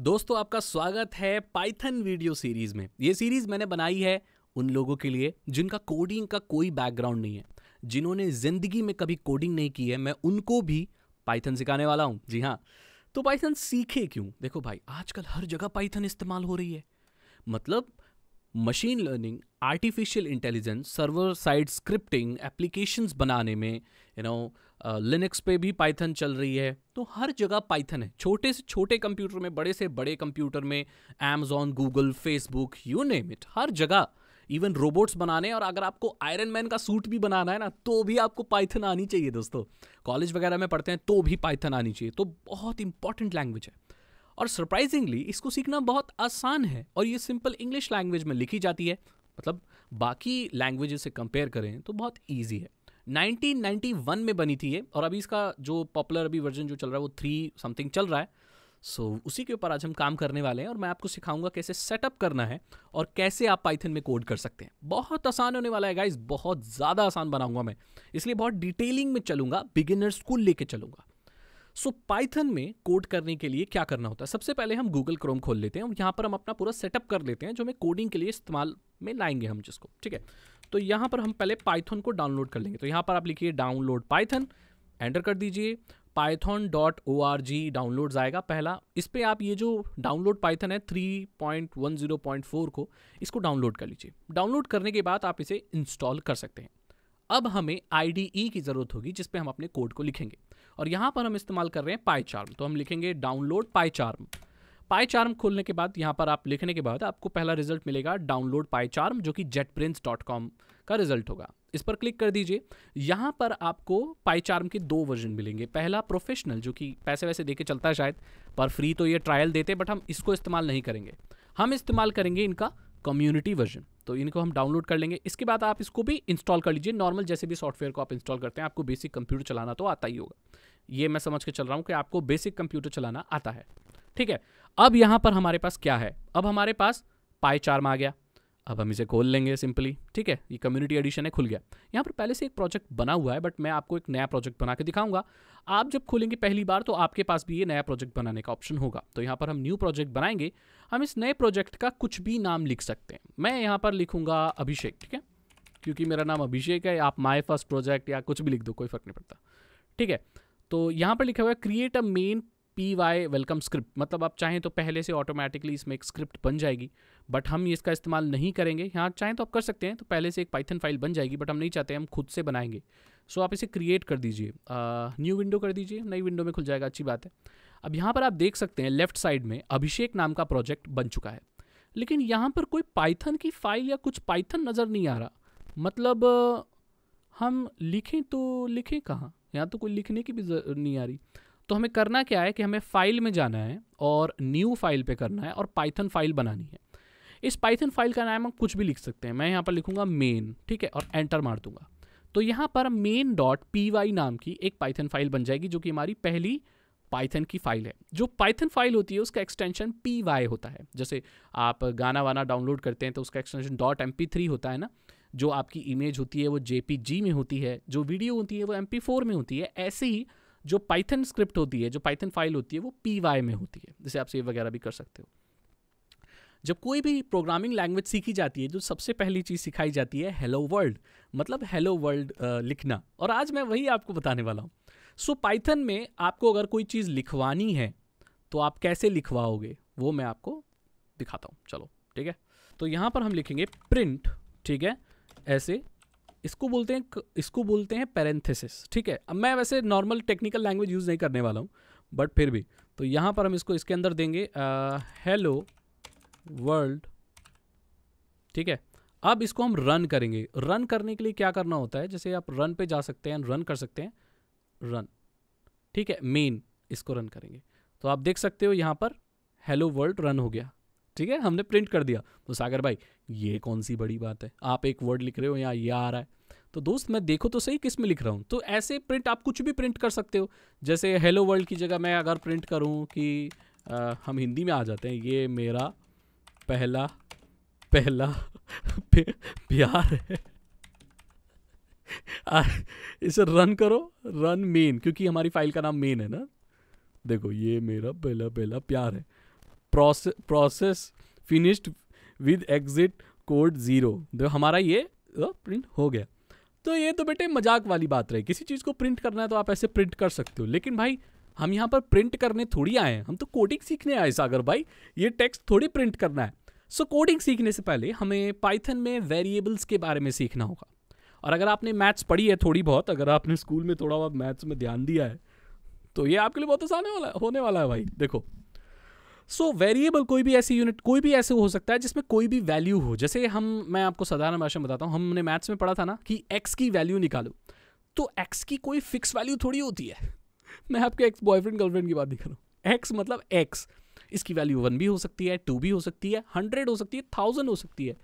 दोस्तों आपका स्वागत है पाइथन वीडियो सीरीज में ये सीरीज मैंने बनाई है उन लोगों के लिए जिनका कोडिंग का कोई बैकग्राउंड नहीं है जिन्होंने ज़िंदगी में कभी कोडिंग नहीं की है मैं उनको भी पाइथन सिखाने वाला हूं जी हाँ तो पाइथन सीखे क्यों देखो भाई आजकल हर जगह पाइथन इस्तेमाल हो रही है मतलब machine learning artificial intelligence server side scripting applications बनाने में यू नो लिनक्स पे भी पाइथन चल रही है तो हर जगह पाइथन है छोटे से छोटे कंप्यूटर में बड़े से बड़े कंप्यूटर में Amazon Google Facebook you name it हर जगह इवन रोबोट्स बनाने और अगर आपको आयरन मैन का सूट भी बनाना है ना तो भी आपको पाइथन आनी चाहिए दोस्तों कॉलेज वगैरह में पढ़ते हैं तो भी पाइथन आनी चाहिए तो बहुत इंपॉर्टेंट लैंग्वेज है और सरप्राइजिंगली इसको सीखना बहुत आसान है और ये सिंपल इंग्लिश लैंग्वेज में लिखी जाती है मतलब बाकी लैंग्वेज से कंपेयर करें तो बहुत ईजी है 1991 में बनी थी ये और अभी इसका जो पॉपुलर अभी वर्जन जो चल रहा है वो थ्री समथिंग चल रहा है सो so, उसी के ऊपर आज हम काम करने वाले हैं और मैं आपको सिखाऊंगा कैसे सेटअप करना है और कैसे आप पाइथन में कोड कर सकते हैं बहुत आसान होने वाला है गाइज बहुत ज़्यादा आसान बनाऊंगा मैं इसलिए बहुत डिटेलिंग में चलूंगा बिगिनर्स को लेके चलूंगा सो so, पाइथन में कोड करने के लिए क्या करना होता है सबसे पहले हम गूगल क्रोम खोल लेते हैं और यहाँ पर हम अपना पूरा सेटअप कर लेते हैं जो हमें कोडिंग के लिए इस्तेमाल में लाएंगे हम जिसको ठीक है तो यहाँ पर हम पहले पाइथन को डाउनलोड कर लेंगे तो यहाँ पर आप लिखिए डाउनलोड पाइथन एंटर कर दीजिए Python dot O R G download आएगा पहला इस पर आप ये जो डाउनलोड पाइथन है three point one zero point four को इसको डाउनलोड कर लीजिए डाउनलोड करने के बाद आप इसे इंस्टॉल कर सकते हैं अब हमें आई e की ज़रूरत होगी जिसपे हम अपने कोड को लिखेंगे और यहाँ पर हम इस्तेमाल कर रहे हैं पाईचार्म तो हम लिखेंगे डाउनलोड पाईचार्म पाईचार्म खोलने के बाद यहाँ पर आप लिखने के बाद आपको पहला रिजल्ट मिलेगा डाउनलोड पाईचार्म जो कि प्रिंस डॉट कॉम का रिजल्ट होगा इस पर क्लिक कर दीजिए यहाँ पर आपको पाईचार्म के दो वर्जन मिलेंगे पहला प्रोफेशनल जो कि पैसे वैसे दे के चलता है शायद पर फ्री तो ये ट्रायल देते बट हम इसको इस्तेमाल नहीं करेंगे हम इस्तेमाल करेंगे इनका कम्युनिटी वर्जन तो इनको हम डाउनलोड कर लेंगे इसके बाद आप इसको भी इंस्टॉल कर लीजिए नॉर्मल जैसे भी सॉफ्टवेयर को आप इंस्टॉल करते हैं आपको बेसिक कंप्यूटर चलाना तो आता ही होगा ये मैं समझ के चल रहा हूँ कि आपको बेसिक कंप्यूटर चलाना आता है ठीक है अब यहाँ पर हमारे पास क्या है अब हमारे पास पाई चार आ गया अब हम इसे खोल लेंगे सिंपली ठीक है ये कम्युनिटी एडिशन है खुल गया यहाँ पर पहले से एक प्रोजेक्ट बना हुआ है बट मैं आपको एक नया प्रोजेक्ट बना के दिखाऊंगा आप जब खोलेंगे पहली बार तो आपके पास भी ये नया प्रोजेक्ट बनाने का ऑप्शन होगा तो यहाँ पर हम न्यू प्रोजेक्ट बनाएंगे हम इस नए प्रोजेक्ट का कुछ भी नाम लिख सकते हैं मैं यहाँ पर लिखूँगा अभिषेक ठीक है क्योंकि मेरा नाम अभिषेक है आप माई फर्स्ट प्रोजेक्ट या कुछ भी लिख दो कोई फर्क नहीं पड़ता ठीक है तो यहाँ पर लिखा हुआ है create a main P Y welcome script मतलब आप चाहें तो पहले से ऑटोमेटिकली इसमें एक स्क्रिप्ट बन जाएगी बट हम इसका इस्तेमाल नहीं करेंगे यहाँ चाहें तो आप कर सकते हैं तो पहले से एक पाइथन फाइल बन जाएगी बट हम नहीं चाहते हम खुद से बनाएंगे सो so आप इसे क्रिएट कर दीजिए न्यू विंडो कर दीजिए नई विंडो में खुल जाएगा अच्छी बात है अब यहाँ पर आप देख सकते हैं लेफ्ट साइड में अभिषेक नाम का प्रोजेक्ट बन चुका है लेकिन यहाँ पर कोई पाइथन की फाइल या कुछ पाइथन नज़र नहीं आ रहा मतलब हम लिखें तो लिखें कहाँ यहाँ तो कोई लिखने की भी नहीं आ रही तो हमें करना क्या है कि हमें फाइल में जाना है और न्यू फाइल पे करना है और पाइथन फाइल बनानी है इस पाइथन फाइल का नाम हम कुछ भी लिख सकते हैं मैं यहाँ पर लिखूंगा मेन ठीक है और एंटर मार दूंगा तो यहाँ पर मेन डॉट पी वाई नाम की एक पाइथन फाइल बन जाएगी जो कि हमारी पहली पाइथन की फाइल है जो पाइथन फाइल होती है उसका एक्सटेंशन पी वाई होता है जैसे आप गाना वाना डाउनलोड करते हैं तो उसका extension dot M P three होता है ना जो आपकी इमेज होती है वो जे पी जी में होती है जो वीडियो होती है वो एम पी फोर में होती है ऐसे ही जो पाइथन स्क्रिप्ट होती है जो पाइथन फाइल होती है वो पी वाई में होती है जिसे आप सेव वगैरह भी कर सकते हो जब कोई भी प्रोग्रामिंग लैंग्वेज सीखी जाती है जो सबसे पहली चीज़ सिखाई जाती है हेलो वर्ल्ड मतलब हेलो वर्ल्ड लिखना और आज मैं वही आपको बताने वाला हूँ सो पाइथन में आपको अगर कोई चीज़ लिखवानी है तो आप कैसे लिखवाओगे वो मैं आपको दिखाता हूँ चलो ठीक है तो यहाँ पर हम लिखेंगे प्रिंट ठीक है ऐसे इसको बोलते हैं इसको बोलते हैं पैरेंथेसिस ठीक है अब मैं वैसे नॉर्मल टेक्निकल लैंग्वेज यूज़ नहीं करने वाला हूँ बट फिर भी तो यहाँ पर हम इसको इसके अंदर देंगे हेलो वर्ल्ड ठीक है अब इसको हम रन करेंगे रन करने के लिए क्या करना होता है जैसे आप रन पे जा सकते हैं रन कर सकते हैं रन ठीक है मेन इसको रन करेंगे तो आप देख सकते हो यहाँ पर हेलो वर्ल्ड रन हो गया ठीक है हमने प्रिंट कर दिया तो सागर भाई ये कौन सी बड़ी बात है आप एक वर्ड लिख रहे हो यहाँ ये आ रहा है तो दोस्त मैं देखो तो सही किस में लिख रहा हूँ तो ऐसे प्रिंट आप कुछ भी प्रिंट कर सकते हो जैसे हेलो वर्ल्ड की जगह मैं अगर प्रिंट करूँ कि आ, हम हिंदी में आ जाते हैं ये मेरा पहला पहला प्यार है आ, इसे रन करो रन मेन क्योंकि हमारी फाइल का नाम मेन है ना देखो ये मेरा पहला पहला प्यार है प्रोसे process finished with exit code zero तो हमारा ये प्रिंट हो गया तो ये तो बेटे मजाक वाली बात रही किसी चीज़ को प्रिंट करना है तो आप ऐसे प्रिंट कर सकते हो लेकिन भाई हम यहाँ पर प्रिंट करने थोड़ी आए हैं हम तो कोडिंग सीखने आए सागर भाई ये टेक्स्ट थोड़ी प्रिंट करना है सो so, कोडिंग सीखने से पहले हमें पाइथन में वेरिएबल्स के बारे में सीखना होगा और अगर आपने मैथ्स पढ़ी है थोड़ी बहुत अगर आपने स्कूल में थोड़ा बहुत मैथ्स में ध्यान दिया है तो ये आपके लिए बहुत आसान होने वाला है भाई देखो सो so, वेरिएबल कोई भी ऐसी यूनिट कोई भी ऐसे हो सकता है जिसमें कोई भी वैल्यू हो जैसे हम मैं आपको साधारण भाषा में बताता हूँ हमने मैथ्स में पढ़ा था ना कि एक्स की वैल्यू निकालो तो एक्स की कोई फिक्स वैल्यू थोड़ी होती है मैं आपके एक्स बॉयफ्रेंड गर्लफ्रेंड की बात नहीं कर रहा हूँ एक्स मतलब एक्स इसकी वैल्यू वन भी हो सकती है टू भी हो सकती है हंड्रेड हो सकती है थाउजेंड हो सकती है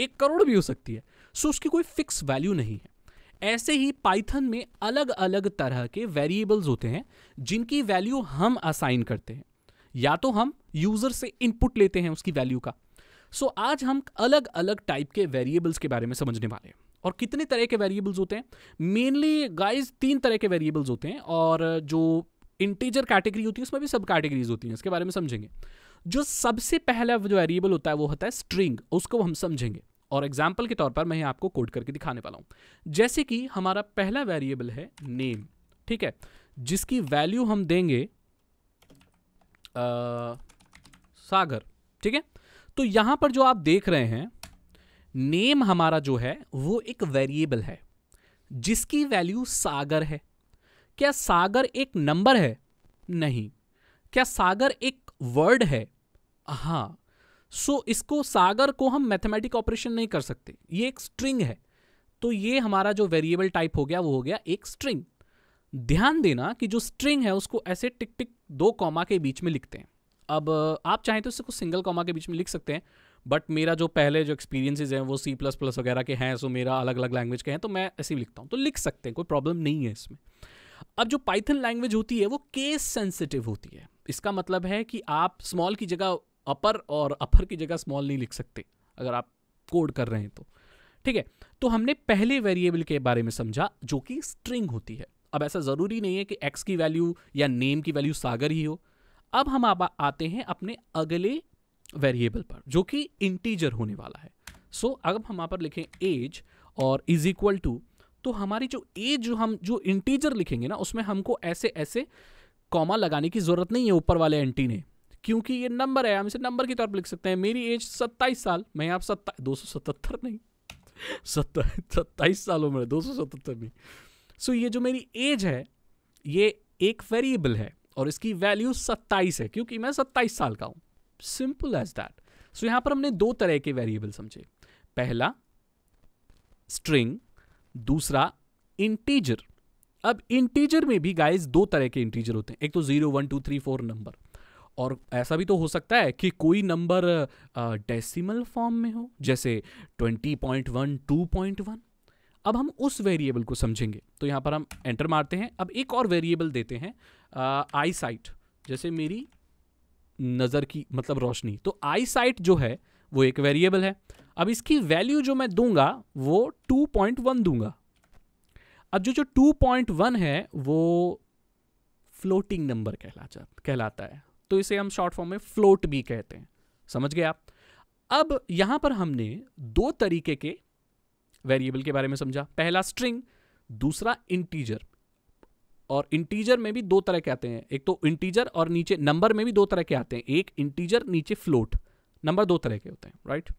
एक करोड़ भी हो सकती है सो so, उसकी कोई फिक्स वैल्यू नहीं है ऐसे ही पाइथन में अलग अलग तरह के वेरिएबल्स होते हैं जिनकी वैल्यू हम असाइन करते हैं या तो हम यूज़र से इनपुट लेते हैं उसकी वैल्यू का सो so, आज हम अलग अलग टाइप के वेरिएबल्स के बारे में समझने वाले हैं और कितने तरह के वेरिएबल्स होते हैं मेनली गाइस तीन तरह के वेरिएबल्स होते हैं और जो इंटीजर कैटेगरी होती है उसमें भी सब कैटेगरीज होती हैं इसके बारे में समझेंगे जो सबसे पहला जो वेरिएबल होता है वो होता है स्ट्रिंग उसको हम समझेंगे और एग्जाम्पल के तौर पर मैं आपको कोड करके दिखाने वाला हूँ जैसे कि हमारा पहला वेरिएबल है नेम ठीक है जिसकी वैल्यू हम देंगे आ, सागर ठीक है तो यहां पर जो आप देख रहे हैं नेम हमारा जो है वो एक वेरिएबल है जिसकी वैल्यू सागर है क्या सागर एक नंबर है नहीं क्या सागर एक वर्ड है हाँ सो so, इसको सागर को हम मैथमेटिक ऑपरेशन नहीं कर सकते ये एक स्ट्रिंग है तो ये हमारा जो वेरिएबल टाइप हो गया वो हो गया एक स्ट्रिंग ध्यान देना कि जो स्ट्रिंग है उसको ऐसे टिक टिक दो कॉमा के बीच में लिखते हैं अब आप चाहें तो इसको सिंगल कॉमा के बीच में लिख सकते हैं बट मेरा जो पहले जो एक्सपीरियंसिस हैं वो सी प्लस प्लस वगैरह के हैं सो मेरा अलग अलग लैंग्वेज के हैं तो मैं ऐसे ही लिखता हूँ तो लिख सकते हैं कोई प्रॉब्लम नहीं है इसमें अब जो पाइथन लैंग्वेज होती है वो केस सेंसिटिव होती है इसका मतलब है कि आप स्मॉल की जगह अपर और अपर की जगह स्मॉल नहीं लिख सकते अगर आप कोड कर रहे हैं तो ठीक है तो हमने पहले वेरिएबल के बारे में समझा जो कि स्ट्रिंग होती है अब ऐसा ज़रूरी नहीं है कि एक्स की वैल्यू या नेम की वैल्यू सागर ही हो अब हम आप आते हैं अपने अगले वेरिएबल पर जो कि इंटीजर होने वाला है सो so, अब हम यहाँ पर लिखें एज और इज इक्वल टू तो हमारी जो एज जो हम जो इंटीजर लिखेंगे ना उसमें हमको ऐसे ऐसे कॉमा लगाने की ज़रूरत नहीं है ऊपर वाले एंटी ने क्योंकि ये नंबर है हम इसे नंबर के तौर पर लिख सकते हैं मेरी एज सत्ताईस साल मैं आप सत्ता दो सौ सतहत्तर नहीं सत्ताईस साल उम्र है दो सौ सतहत्तर नहीं सो so, ये जो मेरी एज है ये एक वेरिएबल है और इसकी वैल्यू सत्ताईस है क्योंकि मैं सत्ताईस साल का हूँ सिंपल एज दैट सो यहाँ पर हमने दो तरह के वेरिएबल समझे पहला स्ट्रिंग दूसरा इंटीजर अब इंटीजर में भी गाइस दो तरह के इंटीजर होते हैं एक तो zero one two three four number और ऐसा भी तो हो सकता है कि कोई नंबर डेसिमल फॉर्म में हो जैसे twenty point one two point one अब हम उस वेरिएबल को समझेंगे तो यहाँ पर हम एंटर मारते हैं अब एक और वेरिएबल देते हैं आई साइट जैसे मेरी नज़र की मतलब रोशनी तो आई साइट जो है वो एक वेरिएबल है अब इसकी वैल्यू जो मैं दूंगा वो 2.1 दूंगा अब जो जो 2.1 है वो फ्लोटिंग नंबर कहलाता कहलाता है तो इसे हम शॉर्ट फॉर्म में फ्लोट भी कहते हैं समझ गए आप अब यहाँ पर हमने दो तरीके के वेरिएबल के बारे में समझा पहला स्ट्रिंग दूसरा इंटीजर और इंटीजर में भी दो तरह के आते हैं एक तो इंटीजर और नीचे नंबर में भी दो तरह के आते हैं एक इंटीजर नीचे फ्लोट नंबर दो तरह के होते हैं राइट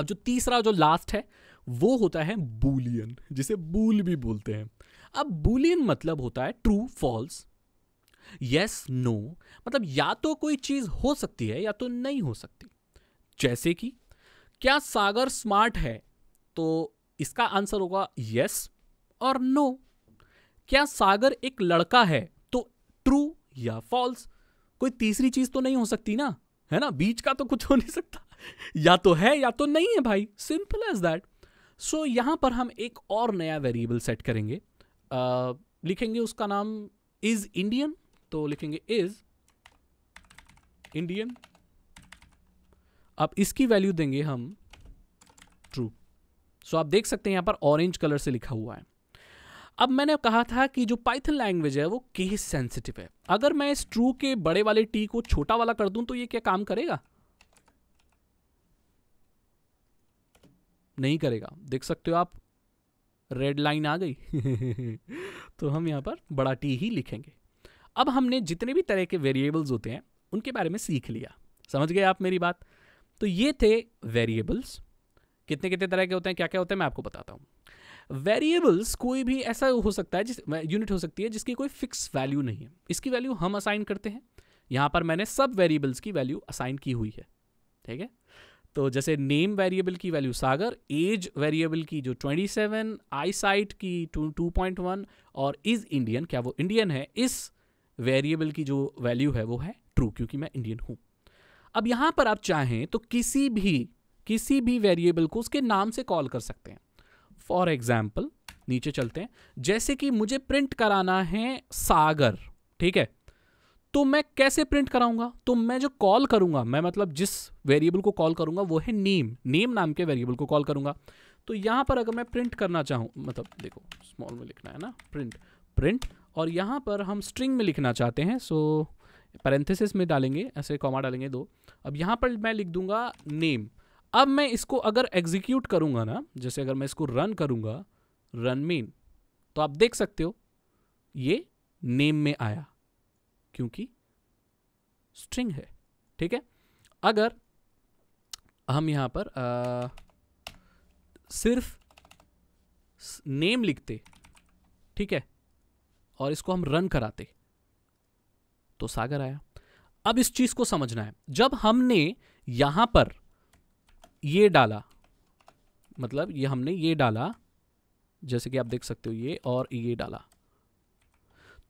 अब जो तीसरा जो लास्ट है वो होता है बूलियन जिसे बूल भी बोलते हैं अब बूलियन मतलब होता है ट्रू फॉल्स यस नो मतलब या तो कोई चीज़ हो सकती है या तो नहीं हो सकती जैसे कि क्या सागर स्मार्ट है तो इसका आंसर होगा यस और नो क्या सागर एक लड़का है तो ट्रू या फॉल्स कोई तीसरी चीज तो नहीं हो सकती ना है ना बीच का तो कुछ हो नहीं सकता या तो है या तो नहीं है भाई सिंपल एज दैट सो यहां पर हम एक और नया वेरिएबल सेट करेंगे आ, लिखेंगे उसका नाम इज इंडियन तो लिखेंगे इज इंडियन अब इसकी वैल्यू देंगे हम सो आप देख सकते हैं यहाँ पर ऑरेंज कलर से लिखा हुआ है अब मैंने कहा था कि जो पाइथन लैंग्वेज है वो केस सेंसिटिव है अगर मैं इस ट्रू के बड़े वाले टी को छोटा वाला कर दूं तो ये क्या काम करेगा नहीं करेगा देख सकते हो आप रेड लाइन आ गई तो हम यहाँ पर बड़ा टी ही लिखेंगे अब हमने जितने भी तरह के वेरिएबल्स होते हैं उनके बारे में सीख लिया समझ गए आप मेरी बात तो ये थे वेरिएबल्स कितने कितने तरह के होते हैं क्या क्या होते हैं मैं आपको बताता हूँ वेरिएबल्स कोई भी ऐसा हो सकता है जिस यूनिट हो सकती है जिसकी कोई फिक्स वैल्यू नहीं है इसकी वैल्यू हम असाइन करते हैं यहाँ पर मैंने सब वेरिएबल्स की वैल्यू असाइन की हुई है ठीक है तो जैसे नेम वेरिएबल की वैल्यू सागर एज वेरिएबल की जो 27 आईसाइट की टू पॉइंट वन और इज इंडियन क्या वो इंडियन है इस वेरिएबल की जो वैल्यू है वो है ट्रू क्योंकि मैं इंडियन हूँ अब यहाँ पर आप चाहें तो किसी भी किसी भी वेरिएबल को उसके नाम से कॉल कर सकते हैं फॉर एग्जाम्पल नीचे चलते हैं जैसे कि मुझे प्रिंट कराना है सागर ठीक है तो मैं कैसे प्रिंट कराऊंगा तो मैं जो कॉल करूंगा मैं मतलब जिस वेरिएबल को कॉल करूंगा वो है नेम नेम नाम के वेरिएबल को कॉल करूंगा तो यहाँ पर अगर मैं प्रिंट करना चाहूँ मतलब देखो स्मॉल में लिखना है ना प्रिंट प्रिंट और यहाँ पर हम स्ट्रिंग में लिखना चाहते हैं सो पैरेंथेसिस में डालेंगे ऐसे कॉमा डालेंगे दो अब यहाँ पर मैं लिख दूंगा नेम अब मैं इसको अगर एग्जीक्यूट करूंगा ना जैसे अगर मैं इसको रन करूंगा रन मीन तो आप देख सकते हो ये नेम में आया क्योंकि स्ट्रिंग है ठीक है अगर हम यहां पर आ, सिर्फ नेम लिखते ठीक है और इसको हम रन कराते तो सागर आया अब इस चीज़ को समझना है जब हमने यहां पर ये डाला मतलब ये हमने ये डाला जैसे कि आप देख सकते हो ये और ये डाला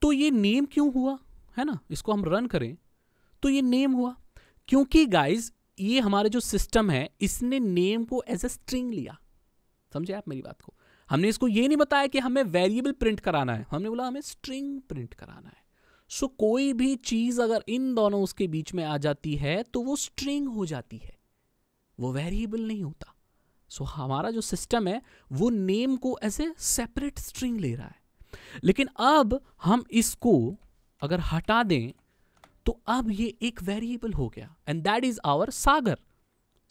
तो ये नेम क्यों हुआ है ना इसको हम रन करें तो ये नेम हुआ क्योंकि गाइज ये हमारे जो सिस्टम है इसने नेम को एज ए स्ट्रिंग लिया समझे आप मेरी बात को हमने इसको ये नहीं बताया कि हमें वेरिएबल प्रिंट कराना है हमने बोला हमें स्ट्रिंग प्रिंट कराना है सो कोई भी चीज़ अगर इन दोनों उसके बीच में आ जाती है तो वो स्ट्रिंग हो जाती है वो वेरिएबल नहीं होता सो so, हमारा जो सिस्टम है वो नेम को एज ए सेपरेट स्ट्रिंग ले रहा है लेकिन अब हम इसको अगर हटा दें तो अब ये एक वेरिएबल हो गया and that is our Sagar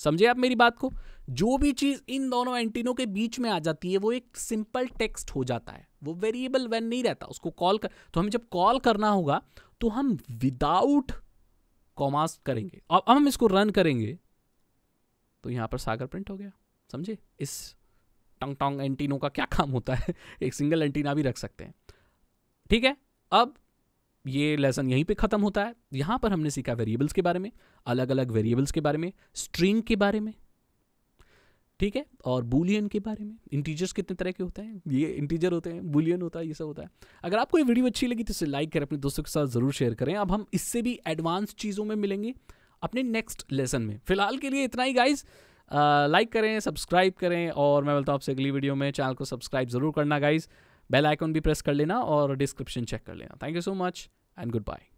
समझे आप मेरी बात को जो भी चीज़ इन दोनों एंटीनों के बीच में आ जाती है वो एक सिंपल टेक्स्ट हो जाता है वो वेरिएबल वेन नहीं रहता उसको कॉल कर तो हमें जब कॉल करना होगा तो हम विदाउट कॉमास करेंगे अब हम इसको रन करेंगे तो यहाँ पर सागर प्रिंट हो गया समझे इस टंग टोंग एंटीनों का क्या काम होता है एक सिंगल एंटीना भी रख सकते हैं ठीक है अब ये लेसन यहीं पे ख़त्म होता है यहाँ पर हमने सीखा वेरिएबल्स के बारे में अलग अलग वेरिएबल्स के बारे में स्ट्रिंग के बारे में ठीक है और बूलियन के बारे में इंटीजर्स कितने तरह के होते हैं ये इंटीजर होते हैं बुलियन होता है ये सब होता है अगर आपको ये वीडियो अच्छी लगी तो इसे लाइक करें अपने दोस्तों के साथ ज़रूर शेयर करें अब हम इससे भी एडवांस चीज़ों में मिलेंगे अपने नेक्स्ट लेसन में फिलहाल के लिए इतना ही गाइज़ लाइक करें सब्सक्राइब करें और मैं बोलता हूँ आपसे अगली वीडियो में चैनल को सब्सक्राइब ज़रूर करना गाइज बेल आइकन भी प्रेस कर लेना और डिस्क्रिप्शन चेक कर लेना thank you so much and good bye